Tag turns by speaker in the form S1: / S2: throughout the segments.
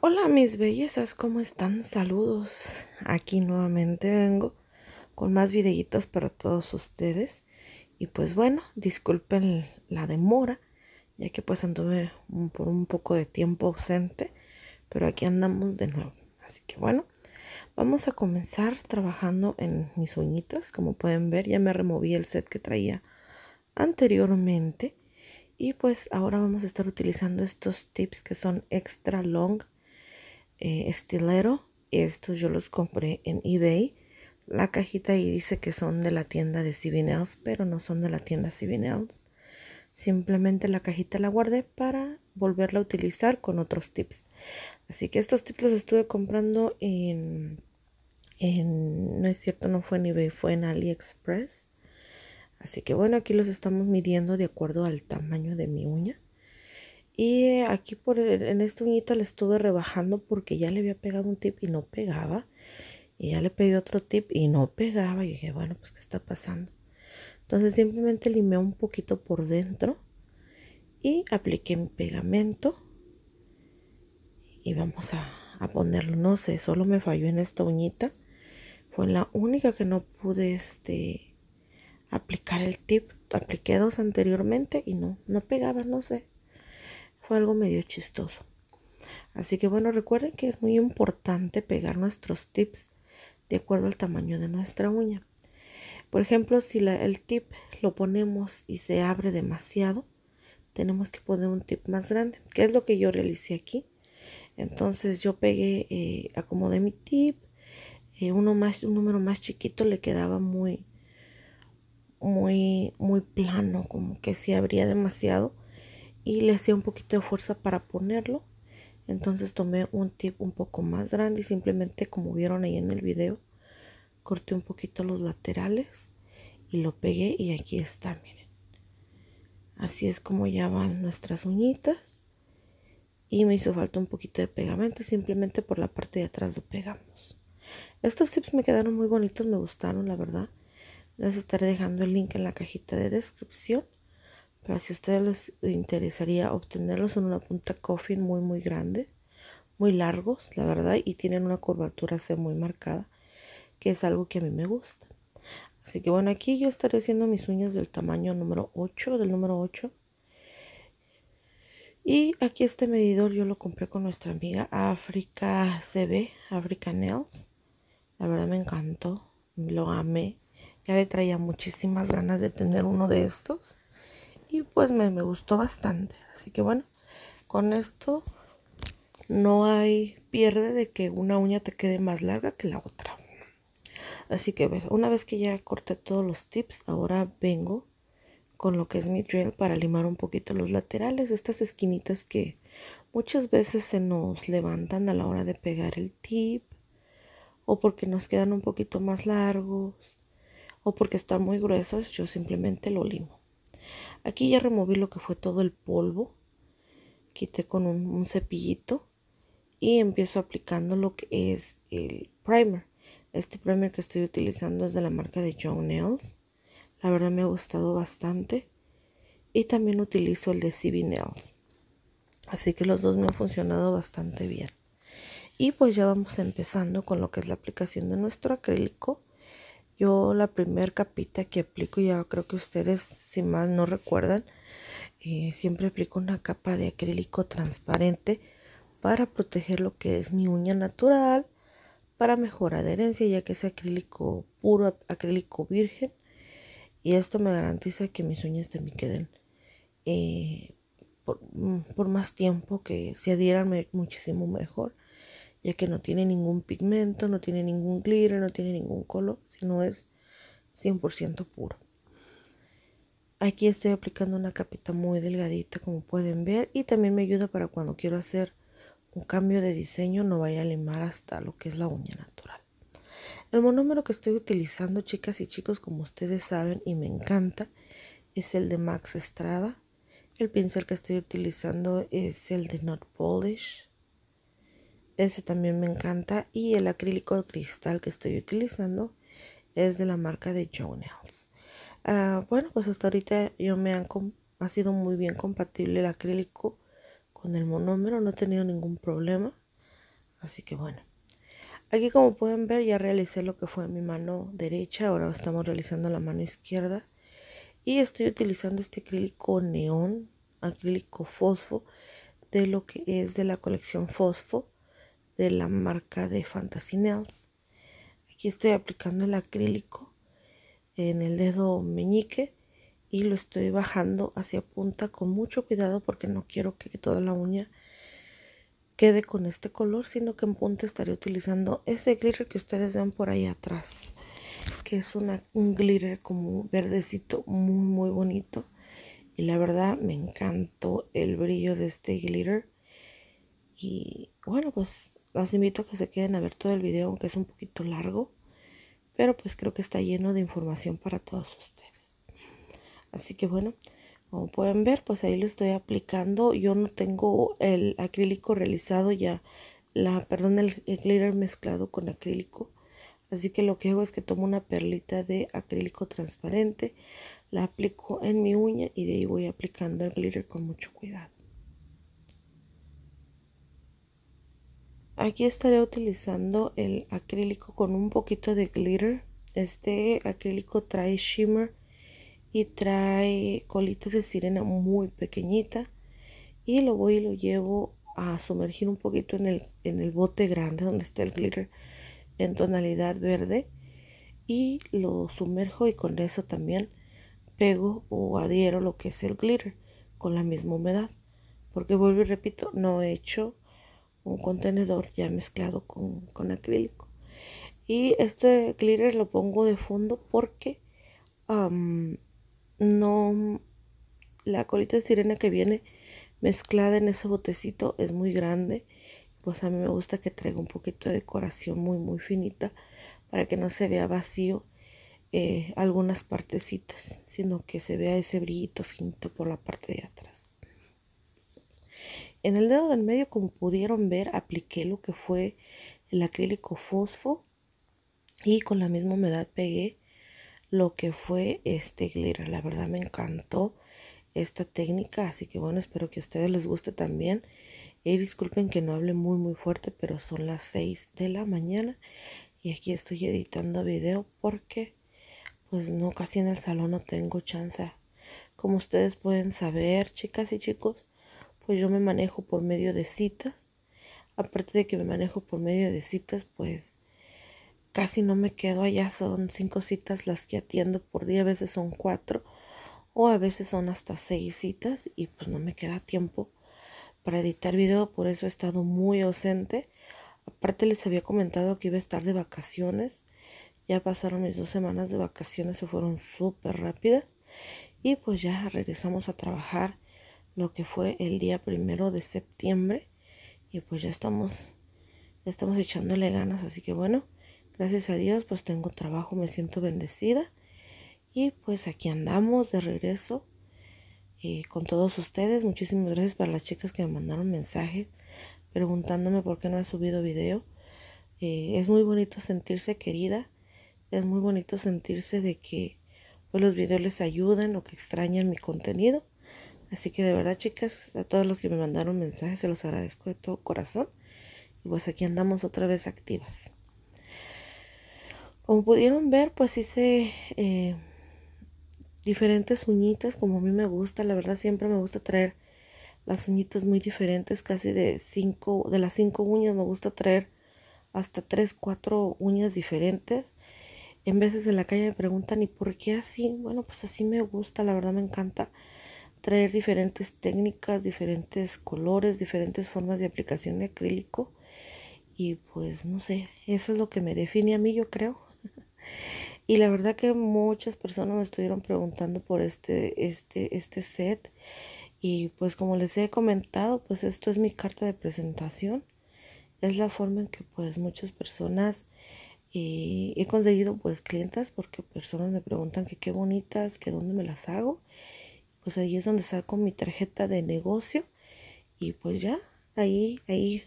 S1: Hola, mis bellezas, ¿cómo están? Saludos. Aquí nuevamente vengo con más videitos para todos ustedes. Y pues bueno, disculpen la demora, ya que pues anduve por un poco de tiempo ausente, pero aquí andamos de nuevo. Así que bueno, vamos a comenzar trabajando en mis uñitas. Como pueden ver, ya me removí el set que traía anteriormente. Y pues ahora vamos a estar utilizando estos tips que son extra long eh, estilero. Estos yo los compré en eBay. La cajita ahí dice que son de la tienda de nails pero no son de la tienda Cibinels. Simplemente la cajita la guardé para volverla a utilizar con otros tips. Así que estos tips los estuve comprando en no es cierto, no fue en eBay, fue en AliExpress. Así que bueno, aquí los estamos midiendo de acuerdo al tamaño de mi uña. Y aquí por en esta uñita le estuve rebajando porque ya le había pegado un tip y no pegaba. Y ya le pegué otro tip y no pegaba. Y dije, bueno, pues ¿qué está pasando? Entonces simplemente limé un poquito por dentro y apliqué mi pegamento. Y vamos a, a ponerlo. No sé, solo me falló en esta uñita. Fue la única que no pude este, aplicar el tip. Apliqué dos anteriormente y no, no pegaba, no sé fue algo medio chistoso. Así que bueno, recuerden que es muy importante pegar nuestros tips de acuerdo al tamaño de nuestra uña. Por ejemplo, si la, el tip lo ponemos y se abre demasiado, tenemos que poner un tip más grande, que es lo que yo realicé aquí. Entonces yo pegué, eh, acomodé mi tip, eh, uno más, un número más chiquito le quedaba muy, muy, muy plano, como que se abría demasiado y le hacía un poquito de fuerza para ponerlo. Entonces tomé un tip un poco más grande y simplemente como vieron ahí en el video, corté un poquito los laterales y lo pegué y aquí está, miren. Así es como ya van nuestras uñitas y me hizo falta un poquito de pegamento simplemente por la parte de atrás lo pegamos. Estos tips me quedaron muy bonitos, me gustaron la verdad. Les estaré dejando el link en la cajita de descripción. Pero si a ustedes les interesaría obtenerlos, son una punta coffin muy, muy grande, muy largos, la verdad, y tienen una curvatura C muy marcada, que es algo que a mí me gusta. Así que bueno, aquí yo estaré haciendo mis uñas del tamaño número 8, del número 8. Y aquí este medidor yo lo compré con nuestra amiga África CB, África Nails. La verdad me encantó, lo amé. Ya le traía muchísimas ganas de tener uno de estos y pues me, gustó bastante. Así que bueno, con esto no hay pierde de que una uña te quede más larga que la otra. Así que pues, una vez que ya corté todos los tips, ahora vengo con lo que es mi drill para limar un poquito los laterales, estas esquinitas que muchas veces se nos levantan a la hora de pegar el tip o porque nos quedan un poquito más largos o porque están muy gruesos, yo simplemente lo limo. Aquí ya removí lo que fue todo el polvo. Quité con un, cepillito y empiezo aplicando lo que es el primer. Este primer que estoy utilizando es de la marca de John Nails. La verdad me ha gustado bastante. Y también utilizo el de CB Nails. Así que los dos me han funcionado bastante bien. Y pues ya vamos empezando con lo que es la aplicación de nuestro acrílico yo la primer capita que aplico, ya creo que ustedes, si mal no recuerdan, eh, siempre aplico una capa de acrílico transparente para proteger lo que es mi uña natural, para mejor adherencia, ya que es acrílico puro, acrílico virgen. Y esto me garantiza que mis uñas también queden eh, por, mm, por, más tiempo, que se adhieran muchísimo mejor ya que no tiene ningún pigmento, no tiene ningún glitter, no tiene ningún color, sino es 100% puro. Aquí estoy aplicando una capita muy delgadita como pueden ver y también me ayuda para cuando quiero hacer un cambio de diseño no vaya a limar hasta lo que es la uña natural. El monómero que estoy utilizando chicas y chicos como ustedes saben y me encanta es el de Max Estrada. El pincel que estoy utilizando es el de Not Polish. Ese también me encanta. Y el acrílico de cristal que estoy utilizando es de la marca de Jonels. Ah, bueno, pues hasta ahorita yo me han ha sido muy bien compatible el acrílico con el monómero. No he tenido ningún problema. Así que bueno. Aquí como pueden ver ya realicé lo que fue mi mano derecha. Ahora estamos realizando la mano izquierda. Y estoy utilizando este acrílico neón, acrílico fosfo, de lo que es de la colección fosfo de la marca de Fantasy Nails. Aquí estoy aplicando el acrílico en el dedo meñique y lo estoy bajando hacia punta con mucho cuidado porque no quiero que toda la uña quede con este color, sino que en punta estaré utilizando ese glitter que ustedes ven por ahí atrás, que es una, un glitter como verdecito muy muy bonito. Y la verdad me encantó el brillo de este glitter. Y bueno, pues las invito a que se queden a ver todo el video, aunque es un poquito largo, pero pues creo que está lleno de información para todos ustedes. Así que bueno, como pueden ver, pues ahí lo estoy aplicando. Yo no tengo el acrílico realizado ya, la, perdón, el glitter mezclado con acrílico. Así que lo que hago es que tomo una perlita de acrílico transparente, la aplico en mi uña y de ahí voy aplicando el glitter con mucho cuidado. Aquí estaré utilizando el acrílico con un poquito de glitter. Este acrílico trae shimmer y trae colitas de sirena muy pequeñita. Y lo voy y lo llevo a sumergir un poquito en el, en el bote grande donde está el glitter en tonalidad verde. Y lo sumerjo y con eso también pego o adhiero lo que es el glitter con la misma humedad. Porque vuelvo y repito, no he hecho un contenedor ya mezclado con, acrílico. Y este clearer lo pongo de fondo porque no la colita de sirena que viene mezclada en ese botecito es muy grande. Pues a mí me gusta que traiga un poquito de decoración muy muy finita para que no se vea vacío eh, algunas partecitas, sino que se vea ese brillito finito por la parte de atrás. En el dedo del medio, como pudieron ver, apliqué lo que fue el acrílico fosfo y con la misma humedad pegué lo que fue este glitter. La verdad me encantó esta técnica, así que bueno, espero que a ustedes les guste también. Y disculpen que no hable muy muy fuerte, pero son las 6 de la mañana y aquí estoy editando video porque pues no casi en el salón no tengo chance. Como ustedes pueden saber, chicas y chicos, pues yo me manejo por medio de citas. Aparte de que me manejo por medio de citas, pues casi no me quedo allá. Son cinco citas las que atiendo por día, a veces son cuatro o a veces son hasta seis citas y pues no me queda tiempo para editar video, por eso he estado muy ausente. Aparte les había comentado que iba a estar de vacaciones. Ya pasaron mis dos semanas de vacaciones, se fueron súper rápidas. Y pues ya regresamos a trabajar lo que fue el día primero de septiembre. Y pues ya estamos, ya estamos echándole ganas. Así que bueno, gracias a Dios, pues tengo trabajo, me siento bendecida. Y pues aquí andamos de regreso eh, con todos ustedes. Muchísimas gracias para las chicas que me mandaron mensajes preguntándome por qué no he subido video. Eh, es muy bonito sentirse querida. Es muy bonito sentirse de que pues, los videos les ayudan o que extrañan mi contenido. Así que de verdad, chicas, a todos los que me mandaron mensajes, se los agradezco de todo corazón. Y pues aquí andamos otra vez activas. Como pudieron ver, pues hice eh, diferentes uñitas como a mí me gusta. La verdad siempre me gusta traer las uñitas muy diferentes, casi de cinco, de las cinco uñas me gusta traer hasta tres, cuatro uñas diferentes. En veces en la calle me preguntan, ¿y por qué así? Bueno, pues así me gusta, la verdad me encanta traer diferentes técnicas, diferentes colores, diferentes formas de aplicación de acrílico. Y pues no sé, eso es lo que me define a mí, yo creo. y la verdad que muchas personas me estuvieron preguntando por este, este, este set. Y pues como les he comentado, pues esto es mi carta de presentación. Es la forma en que pues muchas personas he conseguido pues clientas porque personas me preguntan que qué bonitas, que dónde me las hago pues ahí es donde con mi tarjeta de negocio y pues ya, ahí, ahí,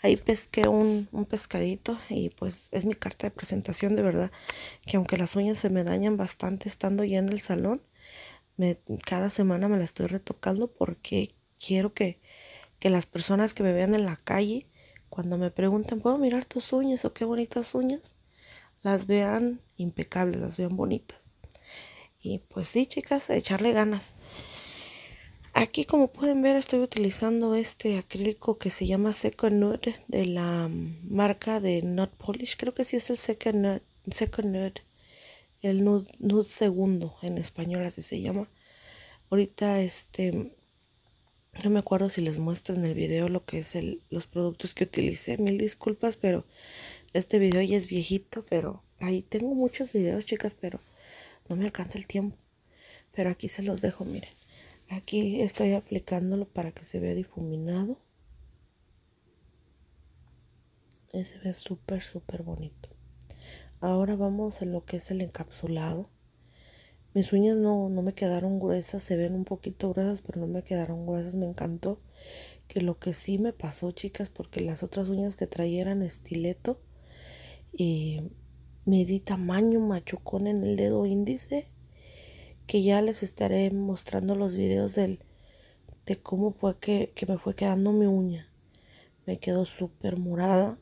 S1: ahí pesqué un, pescadito y pues es mi carta de presentación de verdad, que aunque las uñas se me dañan bastante estando ya en el salón, cada semana me la estoy retocando porque quiero que, que las personas que me vean en la calle, cuando me pregunten, ¿puedo mirar tus uñas o qué bonitas uñas? Las vean impecables, las vean bonitas. Y pues sí, chicas, echarle ganas. Aquí como pueden ver estoy utilizando este acrílico que se llama Second Nude de la marca de Nude Polish. Creo que sí es el Second Nude, el nude, nude, segundo en español así se llama. Ahorita este, no me acuerdo si les muestro en el video lo que es los productos que utilicé. Mil disculpas, pero este video ya es viejito, pero ahí tengo muchos videos chicas, pero no me alcanza el tiempo. Pero aquí se los dejo, miren. Aquí estoy aplicándolo para que se vea difuminado. Y se ve súper, súper bonito. Ahora vamos a lo que es el encapsulado. Mis uñas no, no me quedaron gruesas, se ven un poquito gruesas, pero no me quedaron gruesas. Me encantó que lo que sí me pasó, chicas, porque las otras uñas que traía eran estileto y me di tamaño machucón en el dedo índice que ya les estaré mostrando los videos del, de cómo fue que, me fue quedando mi uña. Me quedó súper morada.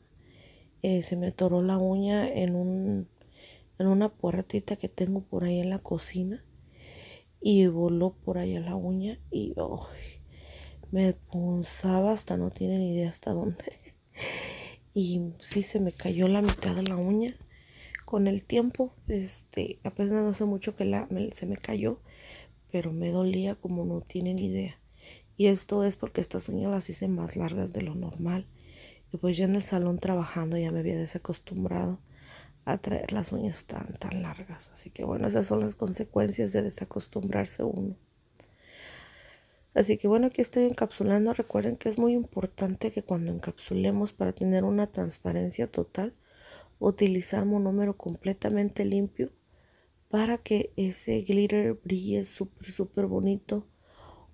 S1: Eh, se me atoró la uña en, un, en una puertita que tengo por ahí en la cocina. Y voló por allá la uña y me punzaba hasta no tienen idea hasta dónde. Y sí, se me cayó la mitad de la uña con el tiempo, este, apenas no sé mucho que la, se me cayó, pero me dolía como no tienen idea. Y esto es porque estas uñas las hice más largas de lo normal. Y pues ya en el salón trabajando ya me había desacostumbrado a traer las uñas tan, tan largas. Así que bueno, esas son las consecuencias de desacostumbrarse uno. Así que bueno, aquí estoy encapsulando. Recuerden que es muy importante que cuando encapsulemos para tener una transparencia total, utilizar monómero completamente limpio para que ese glitter brille súper súper bonito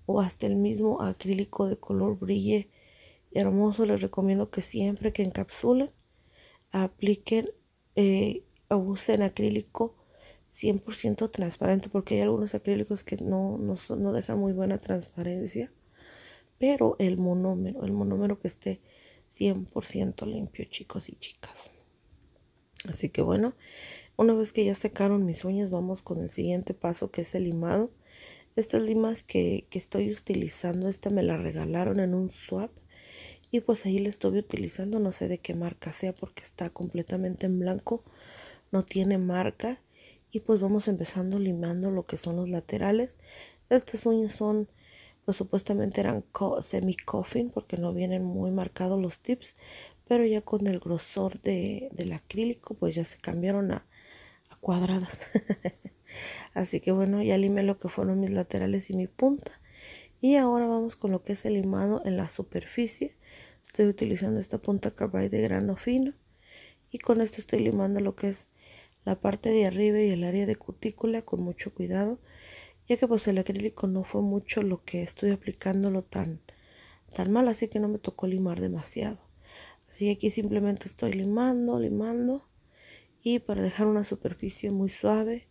S1: o hasta el mismo acrílico de color brille hermoso les recomiendo que siempre que encapsulen apliquen eh, usen acrílico 100% transparente porque hay algunos acrílicos que no, no, son, no dejan muy buena transparencia pero el monómero el monómero que esté 100% limpio chicos y chicas Así que bueno, una vez que ya secaron mis uñas, vamos con el siguiente paso que es el limado. Estas limas que, que estoy utilizando, esta me la regalaron en un swap. Y pues ahí la estuve utilizando, no sé de qué marca sea porque está completamente en blanco, no tiene marca. Y pues vamos empezando limando lo que son los laterales. Estas uñas son, pues supuestamente eran semi-coffin porque no vienen muy marcados los tips, pero ya con el grosor del acrílico pues ya se cambiaron a, cuadradas así que bueno ya limé lo que fueron mis laterales y mi punta y ahora vamos con lo que es el limado en la superficie estoy utilizando esta punta carbide de grano fino y con esto estoy limando lo que es la parte de arriba y el área de cutícula con mucho cuidado ya que pues el acrílico no fue mucho lo que estoy aplicándolo tan tan mal así que no me tocó limar demasiado Así que aquí simplemente estoy limando, limando y para dejar una superficie muy suave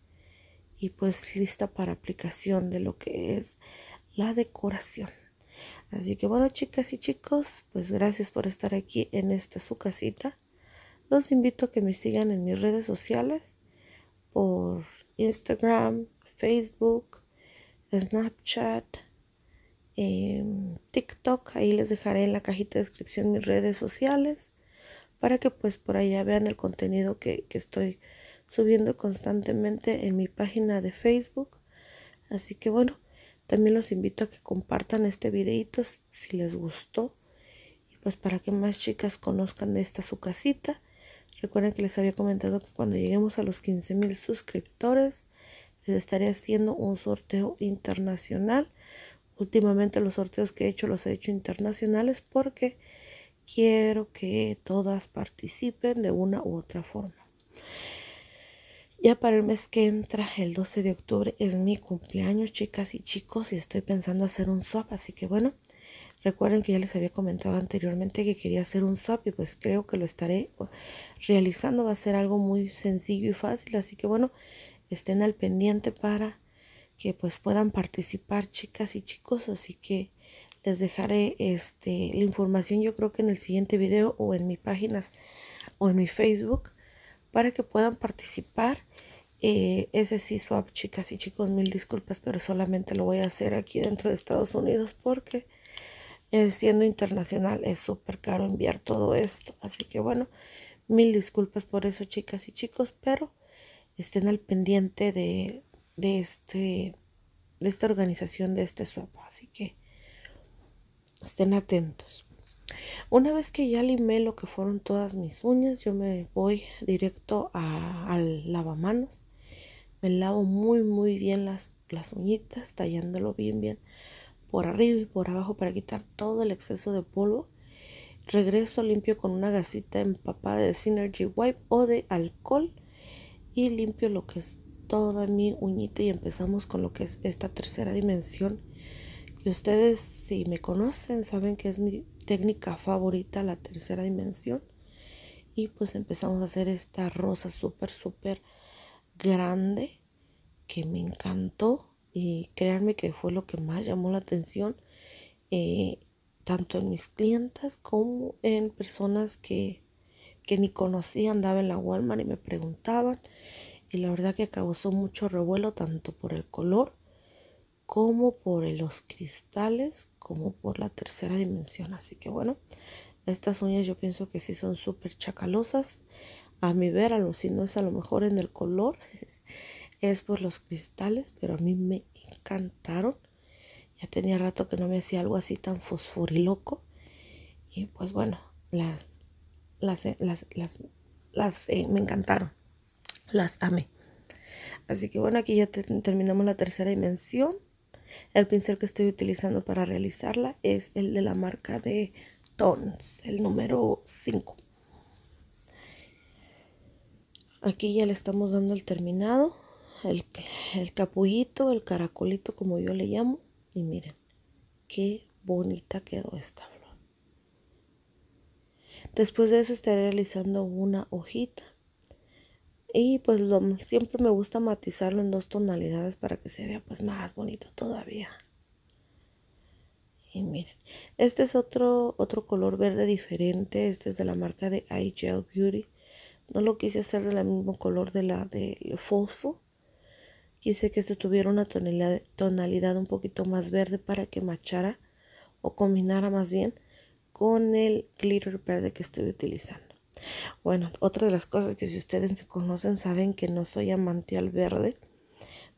S1: y pues lista para aplicación de lo que es la decoración. Así que bueno chicas y chicos, pues gracias por estar aquí en esta su casita. Los invito a que me sigan en mis redes sociales por Instagram, Facebook, Snapchat, Em, TikTok. Ahí les dejaré en la cajita de descripción mis redes sociales para que pues por allá vean el contenido que, estoy subiendo constantemente en mi página de Facebook. Así que bueno, también los invito a que compartan este videito si les gustó. Y pues para que más chicas conozcan de esta su casita. Recuerden que les había comentado que cuando lleguemos a los 15 mil suscriptores les estaré haciendo un sorteo internacional Últimamente los sorteos que he hecho los he hecho internacionales porque quiero que todas participen de una u otra forma. Ya para el mes que entra, el 12 de octubre, es mi cumpleaños, chicas y chicos, y estoy pensando hacer un swap, así que bueno, recuerden que ya les había comentado anteriormente que quería hacer un swap y pues creo que lo estaré realizando, va a ser algo muy sencillo y fácil, así que bueno, estén al pendiente para que pues puedan participar chicas y chicos, así que les dejaré este, la información yo creo que en el siguiente video o en mis páginas o en mi Facebook para que puedan participar. Eh, ese sí swap chicas y chicos, mil disculpas, pero solamente lo voy a hacer aquí dentro de Estados Unidos porque eh, siendo internacional es súper caro enviar todo esto. Así que bueno, mil disculpas por eso chicas y chicos, pero estén al pendiente de de, este, de esta organización, de este swap. Así que estén atentos. Una vez que ya limé lo que fueron todas mis uñas, yo me voy directo al lavamanos. Me lavo muy, muy bien las, las uñitas, tallándolo bien, bien por arriba y por abajo para quitar todo el exceso de polvo. Regreso limpio con una gasita empapada de Synergy Wipe o de alcohol y limpio lo que es toda mi uñita y empezamos con lo que es esta tercera dimensión. Y ustedes si me conocen saben que es mi técnica favorita, la tercera dimensión. Y pues empezamos a hacer esta rosa súper, súper grande que me encantó y créanme que fue lo que más llamó la atención. Eh, tanto en mis clientas como en personas que, que ni conocía, andaba en la Walmart y me preguntaban y la verdad que causó mucho revuelo tanto por el color como por los cristales como por la tercera dimensión así que bueno estas uñas yo pienso que sí son súper chacalosas a mi ver a lo si no es a lo mejor en el color es por los cristales pero a mí me encantaron ya tenía rato que no me hacía algo así tan fosforiloco y pues bueno las las las eh, me encantaron las amé. Así que bueno, aquí ya terminamos la tercera dimensión. El pincel que estoy utilizando para realizarla es el de la marca de Tons, el número 5. Aquí ya le estamos dando el terminado, el, el capullito, el caracolito como yo le llamo. Y miren, qué bonita quedó esta flor. Después de eso estaré realizando una hojita y pues lo, siempre me gusta matizarlo en dos tonalidades para que se vea pues más bonito todavía. Y miren, este es otro, otro color verde diferente. Este es de la marca de IGL Beauty. No lo quise hacer del mismo color de la de Fosfo. Quise que esto tuviera una tonalidad, tonalidad un poquito más verde para que machara o combinara más bien con el glitter verde que estoy utilizando. Bueno, otra de las cosas que si ustedes me conocen saben que no soy amante al verde,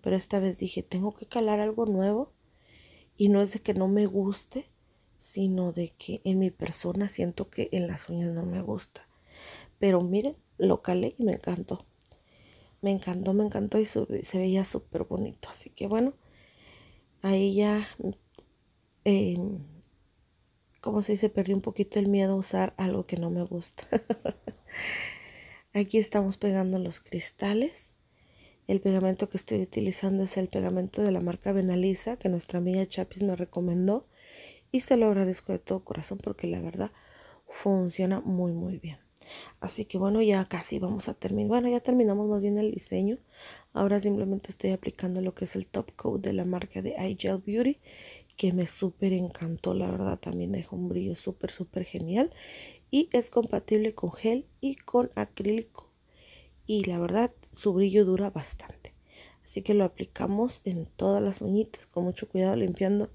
S1: pero esta vez dije, tengo que calar algo nuevo y no es de que no me guste, sino de que en mi persona siento que en las uñas no me gusta. Pero miren, lo calé y me encantó. Me encantó, me encantó y se veía súper bonito. Así que bueno, ahí ya em, como se dice, perdí un poquito el miedo a usar algo que no me gusta. Aquí estamos pegando los cristales. El pegamento que estoy utilizando es el pegamento de la marca Benalisa que nuestra amiga Chapis me recomendó y se lo agradezco de todo corazón porque la verdad funciona muy muy bien. Así que bueno, ya casi vamos a terminar. Bueno, ya terminamos más bien el diseño. Ahora simplemente estoy aplicando lo que es el top coat de la marca de iGel Beauty que me súper encantó, la verdad también deja un brillo súper, súper genial y es compatible con gel y con acrílico y la verdad su brillo dura bastante. Así que lo aplicamos en todas las uñitas con mucho cuidado limpiando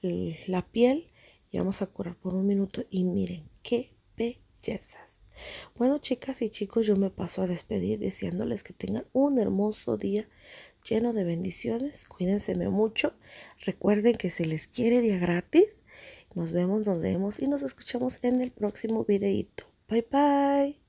S1: la piel y vamos a curar por un minuto y miren qué bellezas. Bueno chicas y chicos yo me paso a despedir deseándoles que tengan un hermoso día lleno de bendiciones. Cuídense mucho. Recuerden que se les quiere día gratis. Nos vemos, nos vemos y nos escuchamos en el próximo videito. Bye bye.